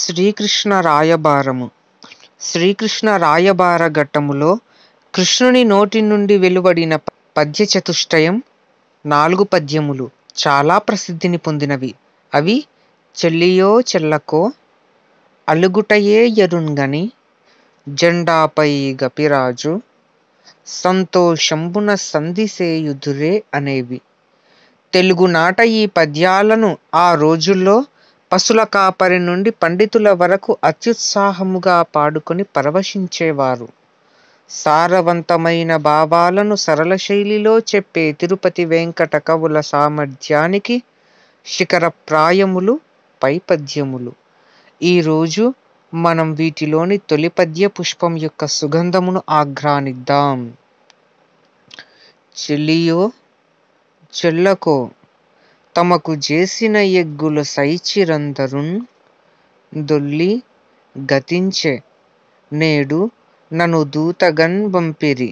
శ్రీకృష్ణ రాయబారము శ్రీకృష్ణ రాయబార ఘట్టములో కృష్ణుని నోటి నుండి వెలువడిన పద్య చతుష్టయం నాలుగు పద్యములు చాలా ప్రసిద్ధిని పొందినవి అవి చెల్లియో చెల్లకో అలుగుటయే ఎరుంగని జెండాపై గపిరాజు సంతోషంబున సంధిసేయుదురే అనేవి తెలుగునాట ఈ పద్యాలను ఆ రోజుల్లో పశుల కాపరి నుండి పండితుల వరకు అత్యుత్సాహముగా పాడుకొని పరవశించేవారు సారవంతమైన భావాలను సరళ శైలిలో చెప్పే తిరుపతి వెంకట కవుల సామర్థ్యానికి శిఖర ప్రాయములు పైపద్యములు ఈరోజు మనం వీటిలోని తొలి పద్య పుష్పం యొక్క సుగంధమును ఆఘ్రానిద్దాం చెల్లియో చెల్లకో తమకు చేసిన ఎగ్గుల సైచిరందరున్ దొల్లి గతించే నేడు నను దూతగన్ బంపిరి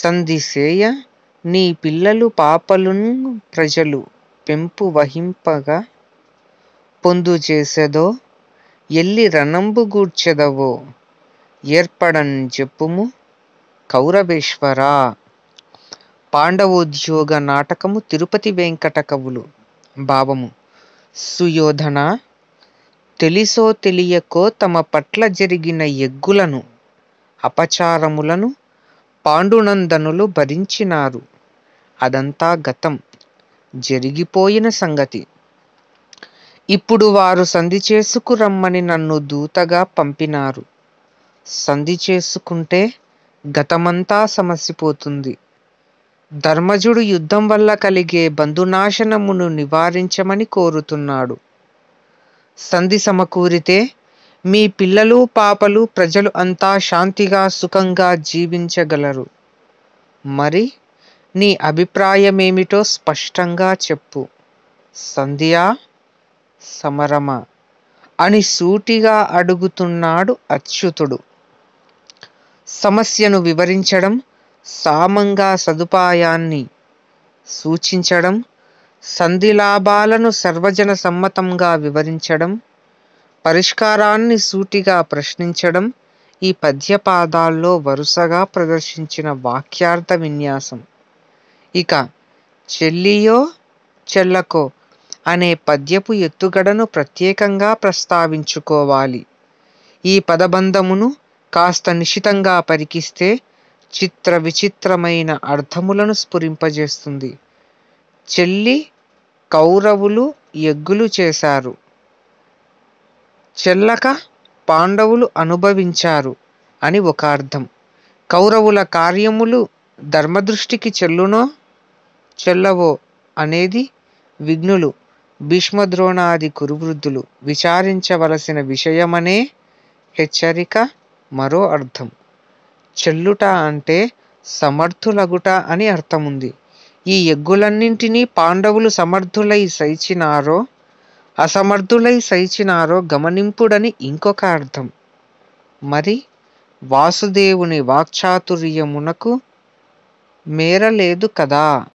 సంధిసేయ నీ పిల్లలు పాపలున్ ప్రజలు పెంపు వహింపగా పొందు చేసెదో ఎల్లి రణంబు గూర్చెదవో ఏర్పడన్ చెప్పుము కౌరవేశ్వరా పాండవోద్యోగ నాటకము తిరుపతి వెంకట కవులు భావము సుయోధన తెలిసో తెలియకో తమ పట్ల జరిగిన ఎగ్గులను అపచారములను పాండునందనులు భరించినారు అదంతా గతం జరిగిపోయిన సంగతి ఇప్పుడు వారు సంధి చేసుకురమ్మని నన్ను దూతగా పంపినారు సంధి చేసుకుంటే గతమంతా సమసిపోతుంది ధర్మజుడు యుద్ధం వల్ల కలిగే బంధునాశనమును నివారించమని కోరుతున్నాడు సంధి సమకూరితే మీ పిల్లలు పాపలు ప్రజలు అంతా శాంతిగా సుఖంగా జీవించగలరు మరి నీ అభిప్రాయమేమిటో స్పష్టంగా చెప్పు సంధ్యా సమరమ అని సూటిగా అడుగుతున్నాడు అచ్యుతుడు సమస్యను వివరించడం సామంగా సదుపాయాన్ని సూచించడం సంధి లాభాలను సర్వజన సమ్మతంగా వివరించడం పరిష్కారాన్ని సూటిగా ప్రశ్నించడం ఈ పద్యపాదాల్లో వరుసగా ప్రదర్శించిన వాక్యార్థ విన్యాసం ఇక చెల్లియో చెల్లకో అనే పద్యపు ఎత్తుగడను ప్రత్యేకంగా ప్రస్తావించుకోవాలి ఈ పదబంధమును కాస్త నిశితంగా పరికిస్తే చిత్ర విచిత్రమైన అర్థములను స్ఫురింపజేస్తుంది చెల్లి కౌరవులు ఎగ్గులు చేశారు చెల్లక పాండవులు అనుభవించారు అని ఒక అర్థం కౌరవుల కార్యములు ధర్మదృష్టికి చెల్లునో చెల్లవో అనేది విఘ్నులు భీష్మద్రోణాది కురువృద్ధులు విచారించవలసిన విషయమనే హెచ్చరిక మరో అర్థం చెల్లుట అంటే సమర్థులగుట అని అర్థముంది ఈ ఎగ్గులన్నింటినీ పాండవులు సమర్థులై సైచినారో అసమర్థులై సైచినారో గమనింపుడని ఇంకొక అర్థం మరి వాసుదేవుని వాక్చాతుర్యమునకు మేరలేదు కదా